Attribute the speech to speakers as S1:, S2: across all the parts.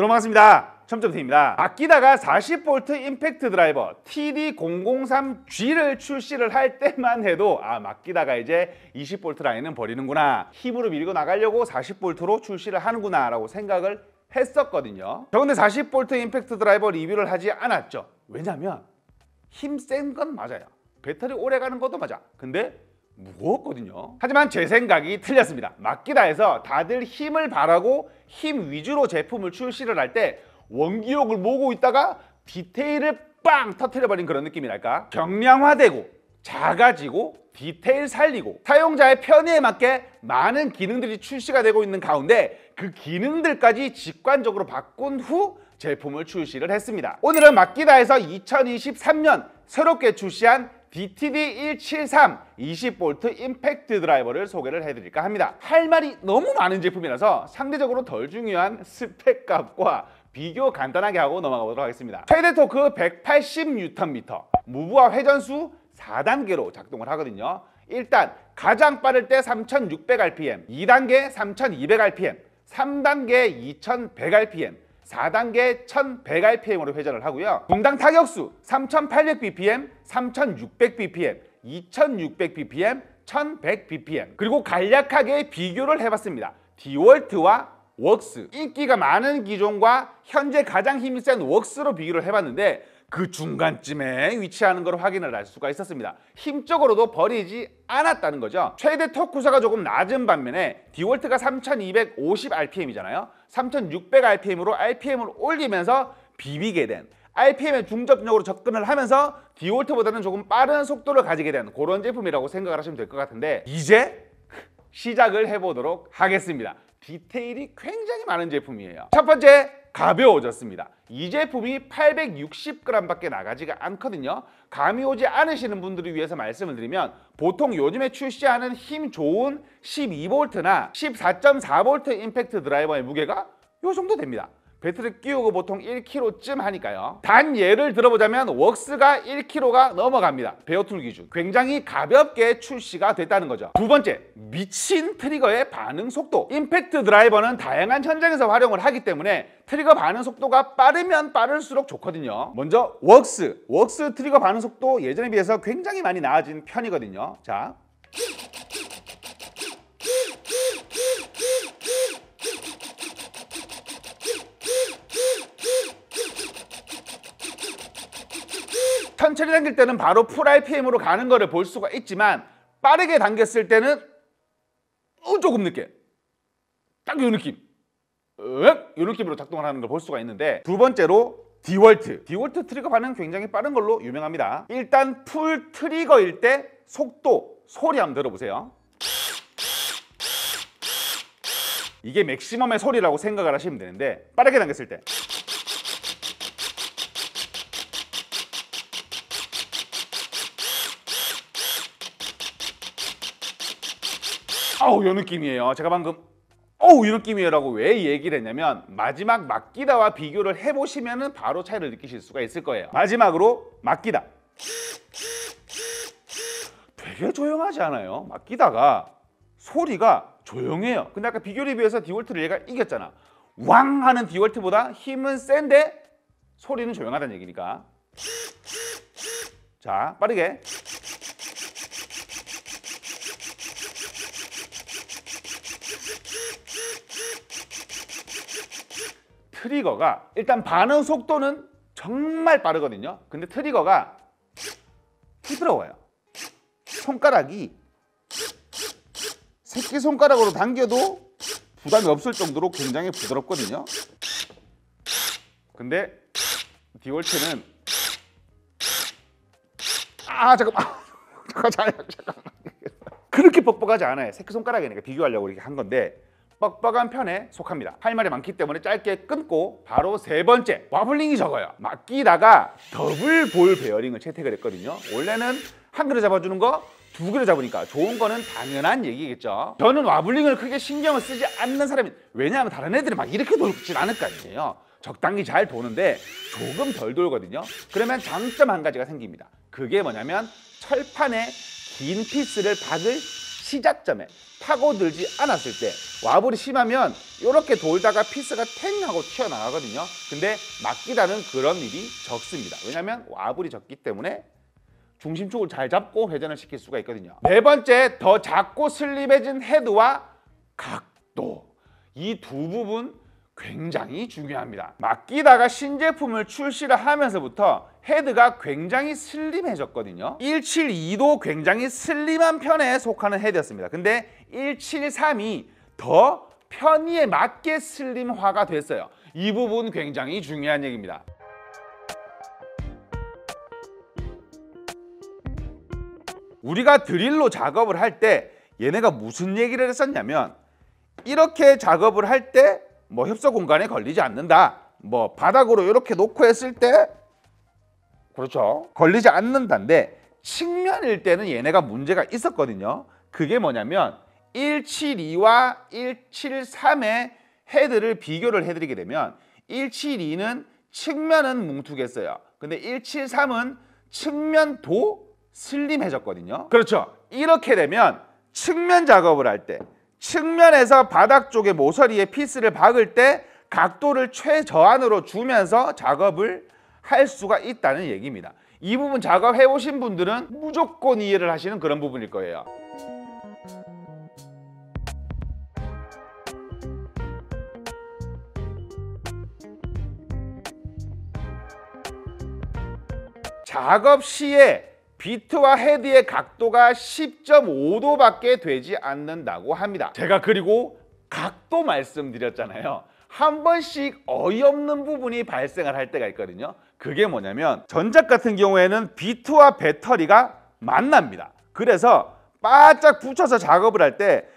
S1: 여러분 반갑습니다. 첨점팀입니다. 아끼다가 40V 임팩트 드라이버 TD003G를 출시를 할 때만 해도 아 맡기다가 이제 20V 라인은 버리는구나 힘으로 밀고 나가려고 40V로 출시를 하는구나 라고 생각을 했었거든요 저 근데 40V 임팩트 드라이버 리뷰를 하지 않았죠 왜냐면 힘 센 건 맞아요 배터리 오래 가는 것도 맞아 근데 무겁거든요 하지만 제 생각이 틀렸습니다. 마기다에서 다들 힘을 바라고 힘 위주로 제품을 출시를 할 때 원기욕을 모으고 있다가 디테일을 빵 터트려버린 그런 느낌이랄까 경량화되고 작아지고 디테일 살리고 사용자의 편의에 맞게 많은 기능들이 출시가 되고 있는 가운데 그 기능들까지 직관적으로 바꾼 후 제품을 출시를 했습니다 오늘은 마기다에서 2023년 새롭게 출시한 BTD173 20V 임팩트 드라이버를 소개를 해드릴까 합니다. 할 말이 너무 많은 제품이라서 상대적으로 덜 중요한 스펙 값과 비교 간단하게 하고 넘어가 보도록 하겠습니다. 최대 토크 180Nm, 무브와 회전수 4단계로 작동을 하거든요. 일단 가장 빠를 때 3600rpm, 2단계 3200rpm, 3단계 2100rpm, 4단계 1100rpm으로 회전을 하고요. 분당 타격수 3800bpm, 3600bpm, 2600bpm, 1100bpm 그리고 간략하게 비교를 해봤습니다. 디월트와 웍스 인기가 많은 기종과 현재 가장 힘이 센 웍스로 비교를 해봤는데 그 중간쯤에 위치하는 걸 확인을 할 수가 있었습니다. 힘적으로도 버리지 않았다는 거죠. 최대 턱 구사가 조금 낮은 반면에 디월트가 3250rpm이잖아요. 3600rpm으로 rpm을 올리면서 비비게 된 RPM의 중접력으로 접근을 하면서 디올트보다는 조금 빠른 속도를 가지게 된 그런 제품이라고 생각을 하시면 될 것 같은데 이제 시작을 해보도록 하겠습니다. 디테일이 굉장히 많은 제품이에요. 첫 번째 가벼워졌습니다. 이 제품이 860g밖에 나가지가 않거든요. 감이 오지 않으시는 분들을 위해서 말씀을 드리면 보통 요즘에 출시하는 힘 좋은 12V나 14.4V 임팩트 드라이버의 무게가 요 정도 됩니다. 배터리 끼우고 보통 1kg쯤 하니까요. 단 예를 들어보자면 웍스가 1kg가 넘어갑니다. 베어툴 기준. 굉장히 가볍게 출시가 됐다는 거죠. 두 번째, 미친 트리거의 반응 속도. 임팩트 드라이버는 다양한 현장에서 활용을 하기 때문에 트리거 반응 속도가 빠르면 빠를수록 좋거든요. 먼저 웍스, 웍스 트리거 반응 속도 예전에 비해서 굉장히 많이 나아진 편이거든요. 자, 천천히 당길 때는 바로 풀 RPM으로 가는 거를 볼 수가 있지만 빠르게 당겼을 때는 어, 조금 늦게 딱이 느낌 이 어, 느낌으로 작동을 하는 걸 볼 수가 있는데 두 번째로 디월트 디월트 트리거 반응 굉장히 빠른 걸로 유명합니다 일단 풀 트리거일 때 속도 소리 한번 들어보세요 이게 맥시멈의 소리라고 생각을 하시면 되는데 빠르게 당겼을 때 어우 요 느낌이에요 제가 방금 어우 요 느낌이에요라고 왜 얘기를 했냐면 마지막 맡기다와 비교를 해보시면 은 바로 차이를 느끼실 수가 있을 거예요 마지막으로 맡기다 되게 조용하지 않아요 맡기다가 소리가 조용해요 근데 아까 비교리뷰에서 디월트를 얘가 이겼잖아 왕 하는 디월트보다 힘은 센데 소리는 조용하다는 얘기니까 자 빠르게 트리거가 일단 반응 속도는 정말 빠르거든요 근데 트리거가 부끄러워요 손가락이 새끼손가락으로 당겨도 부담이 없을 정도로 굉장히 부드럽거든요 근데 디월체는아 아, 잠깐만 잠깐만 그렇게 뻑뻑하지 않아요 새끼손가락이니까 비교하려고 이렇게 한 건데 뻑뻑한 편에 속합니다. 할 말이 많기 때문에 짧게 끊고 바로 세 번째 와블링이 적어요. 맡기다가 더블 볼 베어링을 채택을 했거든요. 원래는 한 그릇 잡아주는 거 두 그릇 잡으니까 좋은 거는 당연한 얘기겠죠. 저는 와블링을 크게 신경을 쓰지 않는 사람이 왜냐하면 다른 애들이 막 이렇게 돌진 않을 거 아니에요. 적당히 잘 도는데 조금 덜 돌거든요. 그러면 장점 한 가지가 생깁니다. 그게 뭐냐면 철판에 긴 피스를 박을 시작점에 파고들지 않았을 때 와블이 심하면 이렇게 돌다가 피스가 탱 하고 튀어나가거든요 근데 막기다는 그런 일이 적습니다 왜냐하면 와블이 적기 때문에 중심축을 잘 잡고 회전을 시킬 수가 있거든요 네 번째 더 작고 슬립해진 헤드와 각도 이 두 부분 굉장히 중요합니다 막기다가 신제품을 출시를 하면서부터 헤드가 굉장히 슬림해졌거든요 172도 굉장히 슬림한 편에 속하는 헤드였습니다 근데 1 7 3이더 편의에 맞게 슬림화가 됐어요. 이 부분 굉장히 중요한 얘기입니다. 우리가 드릴로 작업을 할 때 얘네가 무슨 얘기를 했었냐면 이렇게 작업을 할 때 뭐 협소 공간에 걸리지 않는다. 뭐 바닥으로 이렇게 놓고 했을 때 그렇죠. 걸리지 않는다인데 측면일 때는 얘네가 문제가 있었거든요. 그게 뭐냐면 172와 173의 헤드를 비교를 해드리게 되면 172는 측면은 뭉툭했어요. 근데 173은 측면도 슬림해졌거든요. 그렇죠. 이렇게 되면 측면 작업을 할 때 측면에서 바닥 쪽에 모서리에 피스를 박을 때 각도를 최저한으로 주면서 작업을 할 수가 있다는 얘기입니다. 이 부분 작업해 오신 분들은 무조건 이해를 하시는 그런 부분일 거예요. 작업 시에 비트와 헤드의 각도가 10.5도밖에 되지 않는다고 합니다. 제가 그리고 각도 말씀드렸잖아요. 한 번씩 어이없는 부분이 발생을 할 때가 있거든요. 그게 뭐냐면 전작 같은 경우에는 비트와 배터리가 만납니다. 그래서 바짝 붙여서 작업을 할 때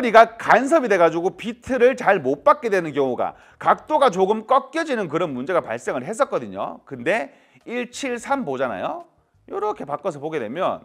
S1: 배터리가 간섭이 돼가지고 비트를 잘 못 받게 되는 경우가 각도가 조금 꺾여지는 그런 문제가 발생을 했었거든요. 근데 173 보잖아요. 이렇게 바꿔서 보게 되면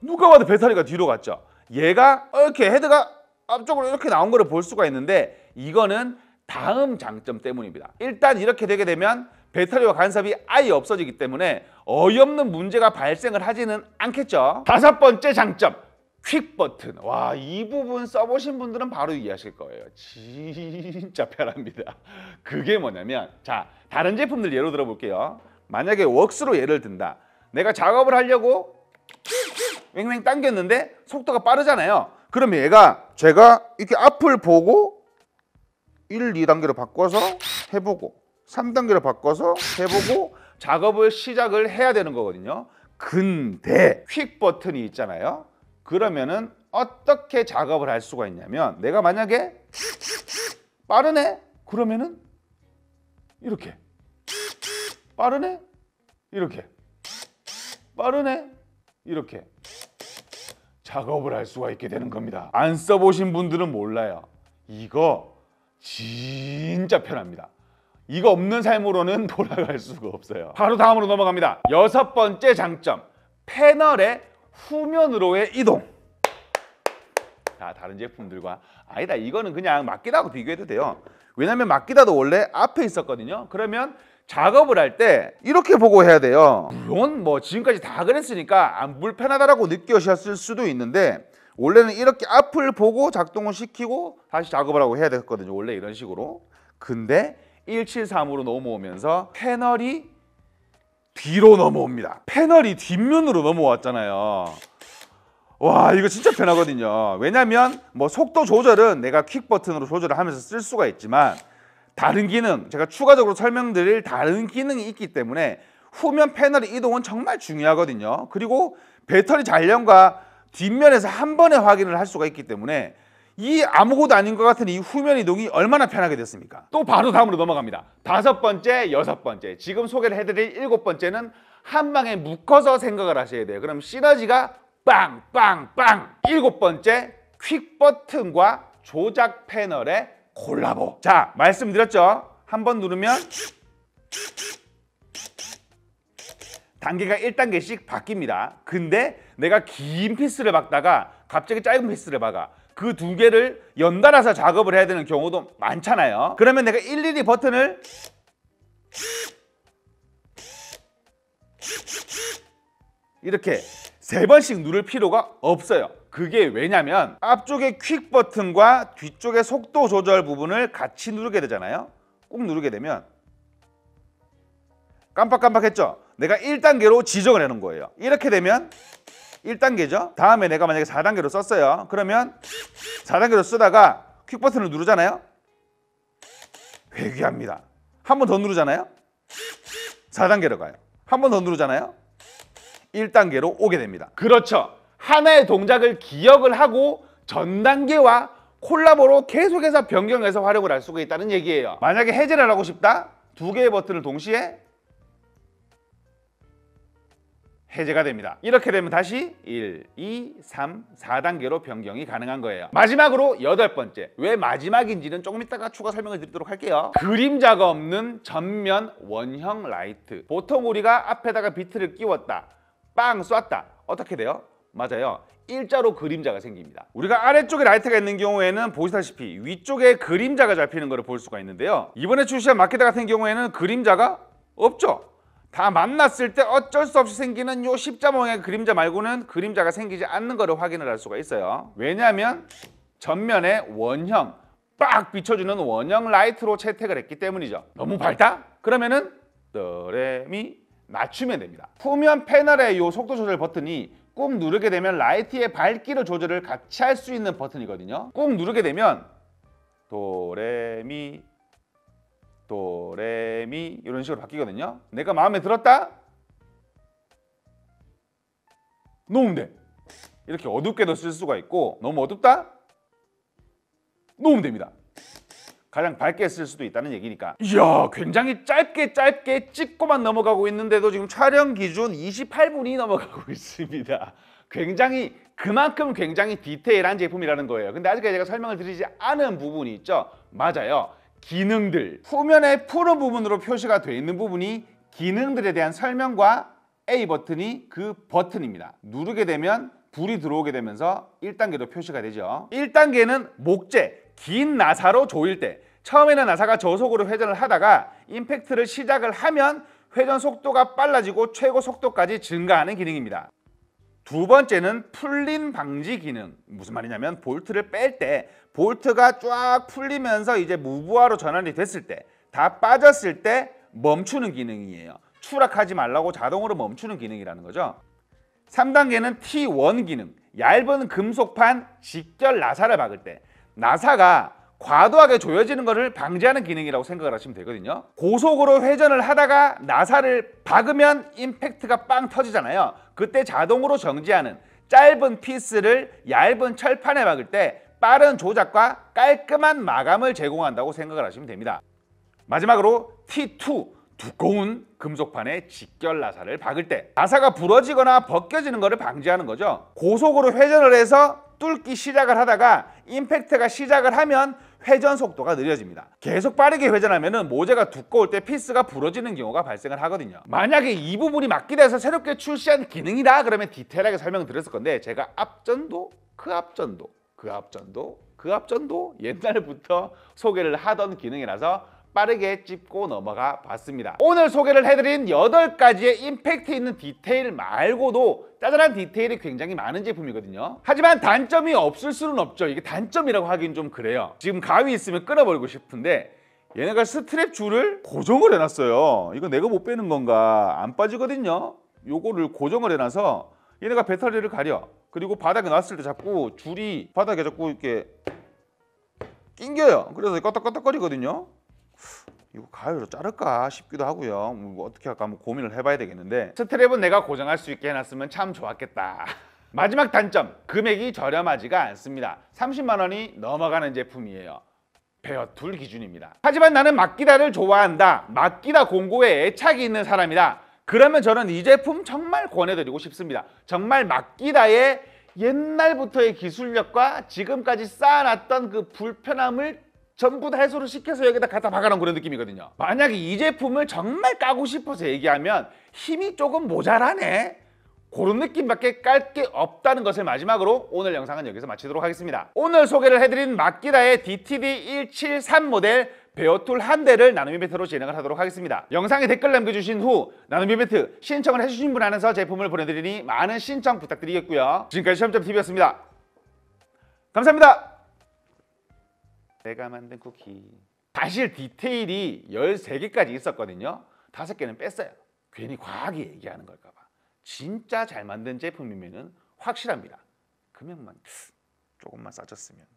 S1: 누가 봐도 배터리가 뒤로 갔죠. 얘가 이렇게 헤드가 앞쪽으로 이렇게 나온 거를 볼 수가 있는데 이거는 다음 장점 때문입니다. 일단 이렇게 되게 되면 배터리와 간섭이 아예 없어지기 때문에 어이없는 문제가 발생을 하지는 않겠죠. 다섯 번째 장점. 퀵 버튼. 와, 이 부분 써보신 분들은 바로 이해하실 거예요. 진짜 편합니다. 그게 뭐냐면, 자, 다른 제품들 예로 들어볼게요. 만약에 웍스로 예를 든다. 내가 작업을 하려고 맹맹 당겼는데 속도가 빠르잖아요. 그러면 얘가 제가 이렇게 앞을 보고 1, 2단계로 바꿔서 해보고 3단계로 바꿔서 해보고 작업을 시작을 해야 되는 거거든요. 근데 퀵 버튼이 있잖아요. 그러면은 어떻게 작업을 할 수가 있냐면 내가 만약에 빠르네? 그러면은 이렇게 빠르네? 이렇게. 빠르네? 이렇게. 작업을 할 수가 있게 되는 겁니다. 안 써보신 분들은 몰라요. 이거 진짜 편합니다. 이거 없는 삶으로는 돌아갈 수가 없어요. 바로 다음으로 넘어갑니다. 여섯 번째 장점. 패널의 후면으로의 이동. 자, 다른 제품들과 아니다 이거는 그냥 막기다하고 비교해도 돼요. 왜냐면 막기다도 원래 앞에 있었거든요. 그러면 작업을 할 때 이렇게 보고 해야 돼요 물론 뭐 지금까지 다 그랬으니까 안불편하다고 아, 느껴셨을 수도 있는데 원래는 이렇게 앞을 보고 작동을 시키고 다시 작업을 하고 해야 됐거든요 원래 이런 식으로 근데 173으로 넘어오면서 패널이 뒤로 넘어옵니다 패널이 뒷면으로 넘어왔잖아요 와 이거 진짜 편하거든요 왜냐면 뭐 속도 조절은 내가 퀵 버튼으로 조절을 하면서 쓸 수가 있지만 다른 기능, 제가 추가적으로 설명드릴 다른 기능이 있기 때문에 후면 패널의 이동은 정말 중요하거든요. 그리고 배터리 잔량과 뒷면에서 한 번에 확인을 할 수가 있기 때문에 이 아무것도 아닌 것 같은 이 후면 이동이 얼마나 편하게 됐습니까? 또 바로 다음으로 넘어갑니다. 다섯 번째, 여섯 번째, 지금 소개를 해드릴 일곱 번째는 한 방에 묶어서 생각을 하셔야 돼요. 그럼 시너지가 빵, 빵, 빵! 일곱 번째, 퀵 버튼과 조작 패널의 콜라보. 자, 말씀드렸죠? 한 번 누르면 단계가 1단계씩 바뀝니다. 근데 내가 긴 피스를 박다가 갑자기 짧은 피스를 박아. 그 두 개를 연달아서 작업을 해야 되는 경우도 많잖아요. 그러면 내가 일일이 버튼을 이렇게 세 번씩 누를 필요가 없어요 그게 왜냐면 앞쪽의 퀵 버튼과 뒤쪽의 속도 조절 부분을 같이 누르게 되잖아요 꾹 누르게 되면 깜빡깜빡했죠? 내가 1단계로 지정을 해놓은 거예요 이렇게 되면 1단계죠? 다음에 내가 만약에 4단계로 썼어요 그러면 4단계로 쓰다가 퀵 버튼을 누르잖아요 회귀합니다 한 번 더 누르잖아요 4단계로 가요 한 번 더 누르잖아요 1단계로 오게 됩니다. 그렇죠. 하나의 동작을 기억을 하고 전 단계와 콜라보로 계속해서 변경해서 활용을 할 수가 있다는 얘기예요. 만약에 해제를 하고 싶다? 두 개의 버튼을 동시에 해제가 됩니다. 이렇게 되면 다시 1, 2, 3, 4단계로 변경이 가능한 거예요. 마지막으로 여덟 번째, 왜 마지막인지는 조금 이따가 추가 설명을 드리도록 할게요. 그림자가 없는 전면 원형 라이트. 보통 우리가 앞에다가 비트를 끼웠다. 빵 쐈다. 어떻게 돼요? 맞아요. 일자로 그림자가 생깁니다. 우리가 아래쪽에 라이트가 있는 경우에는 보시다시피 위쪽에 그림자가 잡히는 것을 볼 수가 있는데요. 이번에 출시한 마케터 같은 경우에는 그림자가 없죠. 다 만났을 때 어쩔 수 없이 생기는 요 십자 모양의 그림자 말고는 그림자가 생기지 않는 것을 확인을 할 수가 있어요. 왜냐하면 전면에 원형, 빡 비춰주는 원형 라이트로 채택을 했기 때문이죠. 너무 밝다? 그러면은 더레미 낮추면 됩니다. 후면 패널의 이 속도 조절 버튼이 꾹 누르게 되면 라이트의 밝기를 조절을 같이 할 수 있는 버튼이거든요. 꾹 누르게 되면 도레미 도레미 이런 식으로 바뀌거든요. 내가 마음에 들었다? 놓으면 이렇게 어둡게도 쓸 수가 있고 너무 어둡다? 놓으면 됩니다. 가장 밝게 쓸 수도 있다는 얘기니까 이야 굉장히 짧게 짧게 찍고만 넘어가고 있는데도 지금 촬영 기준 28분이 넘어가고 있습니다 굉장히 그만큼 굉장히 디테일한 제품이라는 거예요 근데 아직까지 제가 설명을 드리지 않은 부분이 있죠 맞아요 기능들 후면의 푸른 부분으로 표시가 되어 있는 부분이 기능들에 대한 설명과 A 버튼이 그 버튼입니다 누르게 되면 불이 들어오게 되면서 1단계로 표시가 되죠 1단계는 목재 긴 나사로 조일 때 처음에는 나사가 저속으로 회전을 하다가 임팩트를 시작을 하면 회전 속도가 빨라지고 최고 속도까지 증가하는 기능입니다. 두 번째는 풀린 방지 기능. 무슨 말이냐면 볼트를 뺄 때 볼트가 쫙 풀리면서 이제 무브하로 전환이 됐을 때 다 빠졌을 때 멈추는 기능이에요. 추락하지 말라고 자동으로 멈추는 기능이라는 거죠. 3단계는 T1 기능. 얇은 금속판 직결 나사를 박을 때 나사가 과도하게 조여지는 것을 방지하는 기능이라고 생각을 하시면 되거든요 고속으로 회전을 하다가 나사를 박으면 임팩트가 빵 터지잖아요 그때 자동으로 정지하는 짧은 피스를 얇은 철판에 박을 때 빠른 조작과 깔끔한 마감을 제공한다고 생각을 하시면 됩니다 마지막으로 T2 두꺼운 금속판에 직결 나사를 박을 때 나사가 부러지거나 벗겨지는 것을 방지하는 거죠. 고속으로 회전을 해서 뚫기 시작을 하다가 임팩트가 시작을 하면 회전 속도가 느려집니다. 계속 빠르게 회전하면 모재가 두꺼울 때 피스가 부러지는 경우가 발생을 하거든요. 만약에 이 부분이 막기돼서 새롭게 출시한 기능이다 그러면 디테일하게 설명을 드렸을 건데 제가 앞전도 그 앞전도 그 앞전도 그 앞전도 옛날부터 소개를 하던 기능이라서 빠르게 찝고 넘어가 봤습니다. 오늘 소개를 해드린 8가지의 임팩트 있는 디테일 말고도 짜잘한 디테일이 굉장히 많은 제품이거든요. 하지만 단점이 없을 수는 없죠. 이게 단점이라고 하긴 좀 그래요. 지금 가위 있으면 끊어버리고 싶은데 얘네가 스트랩 줄을 고정을 해놨어요. 이거 내가 못 빼는 건가 안 빠지거든요. 요거를 고정을 해놔서 얘네가 배터리를 가려. 그리고 바닥에 놨을 때 자꾸 줄이 바닥에 자꾸 이렇게 낑겨요. 그래서 껐덕껐덕거리거든요. 이거 가위로 자를까 싶기도 하고요 뭐, 뭐 어떻게 할까 한번 고민을 해봐야 되겠는데 스트랩은 내가 고정할 수 있게 해놨으면 참 좋았겠다 마지막 단점 금액이 저렴하지가 않습니다 30만 원이 넘어가는 제품이에요 베어둘 기준입니다 하지만 나는 막기다를 좋아한다 막기다 공고에 애착이 있는 사람이다 그러면 저는 이 제품 정말 권해드리고 싶습니다 정말 막기다의 옛날부터의 기술력과 지금까지 쌓아놨던 그 불편함을 전부 다 해소를 시켜서 여기다 갖다 박아놓은 그런 느낌이거든요 만약에 이 제품을 정말 까고 싶어서 얘기하면 힘이 조금 모자라네 그런 느낌밖에 깔 게 없다는 것을 마지막으로 오늘 영상은 여기서 마치도록 하겠습니다 오늘 소개를 해드린 마키다의 DTD173 모델 베어툴 한 대를 나눔 이벤트로 진행을 하도록 하겠습니다. 영상에 댓글 남겨주신 후 나눔 이벤트 신청을 해주신 분 안에서 제품을 보내드리니 많은 신청 부탁드리겠고요. 지금까지 시험점TV였습니다. 감사합니다. 내가 만든 쿠키. 사실 디테일이 13개까지 있었거든요. 5개는 뺐어요. 괜히 과하게 얘기하는 걸까 봐. 진짜 잘 만든 제품이면 확실합니다. 금액만 조금만 싸졌으면